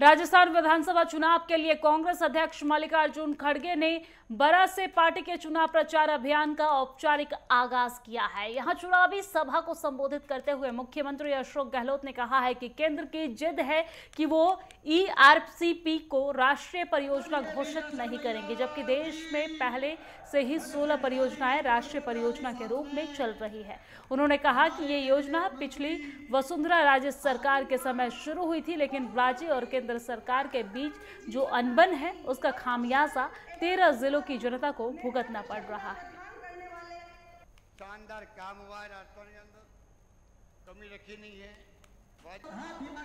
राजस्थान विधानसभा चुनाव के लिए कांग्रेस अध्यक्ष मल्लिकार्जुन खड़गे ने बरा से पार्टी के चुनाव प्रचार अभियान का औपचारिक आगाज किया है यहां चुनावी सभा को संबोधित करते हुए मुख्यमंत्री अशोक गहलोत ने कहा है कि केंद्र की जिद है कि वो ईआरसीपी e को राष्ट्रीय परियोजना घोषित नहीं करेंगे जबकि देश में पहले से ही सोलह परियोजनाएं राष्ट्रीय परियोजना के रूप में चल रही है उन्होंने कहा कि ये योजना पिछली वसुंधरा राज्य सरकार के समय शुरू हुई थी लेकिन राज्य और केंद्र केंद्र सरकार के बीच जो अनबन है उसका खामियाजा तेरह जिलों की जनता को भुगतना पड़ रहा है काम हुआ है राजस्थान कमी रखी नहीं है